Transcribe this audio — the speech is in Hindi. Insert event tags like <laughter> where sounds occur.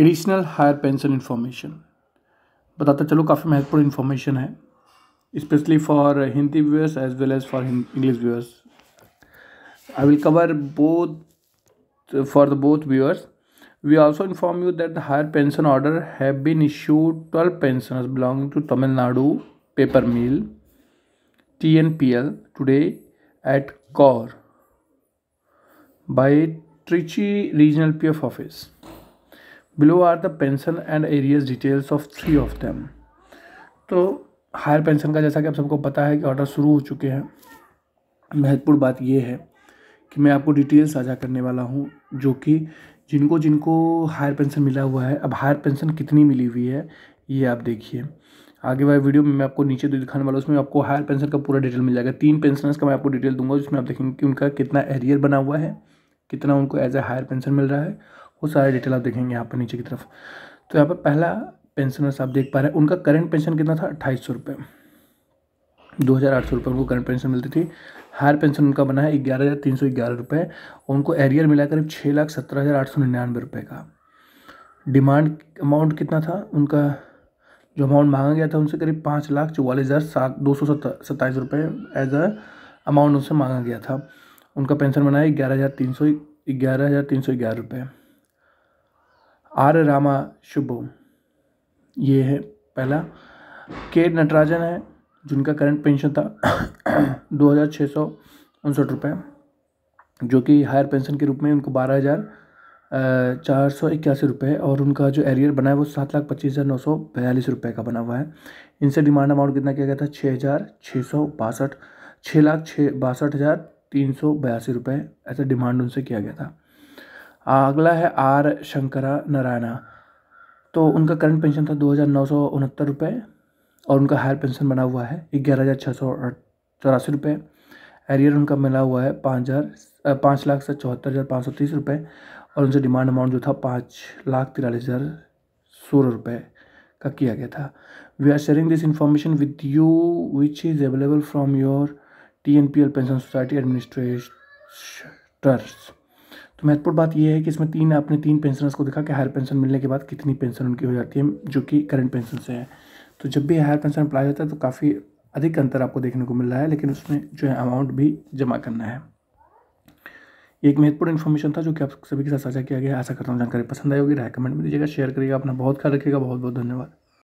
एडिशनल हायर पेंशन इन्फॉर्मेशन बताता चलो काफ़ी महत्वपूर्ण इन्फॉर्मेशन है specially for Hindi viewers as well as for English viewers I will cover both for the both viewers we also inform you that the higher pension order have been issue twelve pension belonging to Tamil Nadu paper mill T N P L today at कौर by Trichy regional P F office below are the pension and areas details of three of them तो हायर पेंशन का जैसा कि आप सबको पता है कि ऑर्डर शुरू हो चुके हैं महत्वपूर्ण बात यह है कि मैं आपको डिटेल साझा करने वाला हूँ जो कि जिनको जिनको हायर पेंशन मिला हुआ है अब हायर पेंशन कितनी मिली हुई है ये आप देखिए आगे वाले वीडियो में मैं आपको नीचे दिखाने वाला हूँ उसमें आपको हायर पेंशन का पूरा डिटेल मिल जाएगा तीन पेंशनर्स का मैं आपको डिटेल दूंगा जिसमें आप देखेंगे कि उनका कितना एरियर बना हुआ है कितना उनको एज ए हायर पेंशन मिल रहा है वो सारे डिटेल आप देखेंगे यहाँ पर नीचे की तरफ तो यहाँ पर पहला पेंशनर्स आप देख पा रहे हैं उनका करंट पेंशन कितना था अट्ठाईस सौ रुपये दो हज़ार आठ सौ रुपये उनको करंट पेंशन मिलती थी हायर पेंशन उनका बना है ग्यारह हज़ार तीन सौ ग्यारह रुपये उनको एरियर मिला करीब छः लाख सत्रह हज़ार आठ सौ निन्यानवे रुपये का डिमांड अमाउंट कितना था उनका जो अमाउंट मांगा गया था उनसे करीब पाँच लाख चौवालीस हज़ार सात दो सौ सत्ताईस रुपये एज अ अमाउंट उनसे मांगा गया था उनका पेंशन बना है ग्यारह हज़ार तीन सौ ग्यारह हज़ार तीन सौ ग्यारह रुपये आर रामा शुभम ये है पहला के नटराजन है जिनका करंट पेंशन था <coughs> दो हज़ार छः सौ उनसठ रुपये जो कि हायर पेंशन के रूप में उनको बारह हज़ार चार सौ इक्यासी रुपये और उनका जो एरियर बना है वो सात लाख पच्चीस हज़ार नौ सौ बयालीस रुपये का बना हुआ है इनसे डिमांड अमाउंट कितना किया गया था छः हज़ार छः सौ बासठ छः लाख छः बासठ हज़ार तीन सौ बयासी रुपये ऐसा डिमांड उनसे किया गया था अगला है आर शंकरा नारायणा तो उनका करंट पेंशन था दो हज़ार नौ सौ उनहत्तर रुपये और उनका हायर पेंशन बना हुआ है ग्यारह हज़ार छः सौ चौरासी रुपये एरियर उनका मिला हुआ है पाँच हज़ार पाँच लाख से चौहत्तर हज़ार पाँच सौ तीस रुपये और उनसे डिमांड अमाउंट जो था पाँच लाख तिरालीस हज़ार सोलह रुपये का किया गया था we are sharing this information with you which is available from your T N P L pension society administrators तो महत्वपूर्ण बात यह है कि इसमें तीन आपने तीन पेंशनर्स को देखा कि हायर पेंशन मिलने के बाद कितनी पेंशन उनकी हो जाती है जो कि करंट पेंशन से है तो जब भी हायर पेंशन अप्लाई होता है तो काफ़ी अधिक अंतर आपको देखने को मिल रहा है लेकिन उसमें जो है अमाउंट भी जमा करना है एक महत्वपूर्ण इन्फॉर्मेशन था जो कि आप सभी के साथ साझा किया गया आशा करता हूँ जानकारी पसंद आई होगी राय में दीजिएगा शेयर करिएगा अपना बहुत ख्याल रखिएगा बहुत बहुत धन्यवाद